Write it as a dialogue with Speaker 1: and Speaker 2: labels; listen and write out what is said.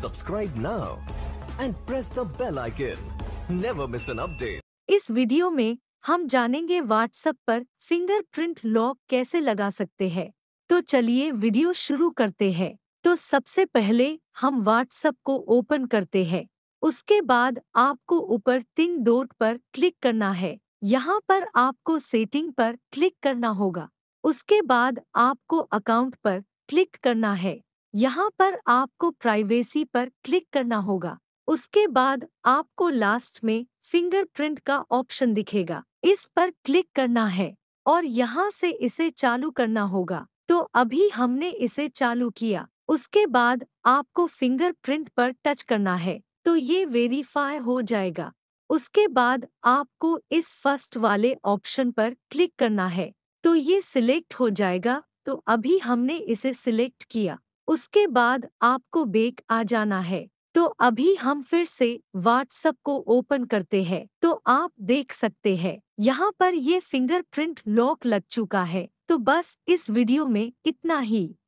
Speaker 1: subscribe now and press the bell icon never miss an update इस video में हम जानेंगे व्हाट्सएप पर फिंगरप्रिंट लॉक कैसे लगा सकते हैं तो चलिए वीडियो शुरू करते हैं तो सबसे पहले हम व्हाट्सएप को ओपन करते हैं उसके बाद आपको ऊपर तीन डोट पर क्लिक करना है यहाँ पर आपको सेटिंग पर क्लिक करना होगा उसके बाद आपको अकाउंट पर क्लिक करना है यहाँ पर आपको प्राइवेसी पर क्लिक करना होगा उसके बाद आपको लास्ट में फिंगरप्रिंट का ऑप्शन दिखेगा इस पर क्लिक करना है और यहाँ से इसे चालू करना होगा तो अभी हमने इसे चालू किया उसके बाद आपको फिंगरप्रिंट पर टच करना है तो ये वेरीफाई हो जाएगा उसके बाद आपको इस फर्स्ट वाले ऑप्शन पर क्लिक करना है तो ये सिलेक्ट हो जाएगा तो अभी हमने इसे सिलेक्ट किया उसके बाद आपको बेक आ जाना है तो अभी हम फिर से व्हाट्सएप को ओपन करते हैं तो आप देख सकते हैं यहाँ पर ये फिंगरप्रिंट लॉक लग चुका है तो बस इस वीडियो में इतना ही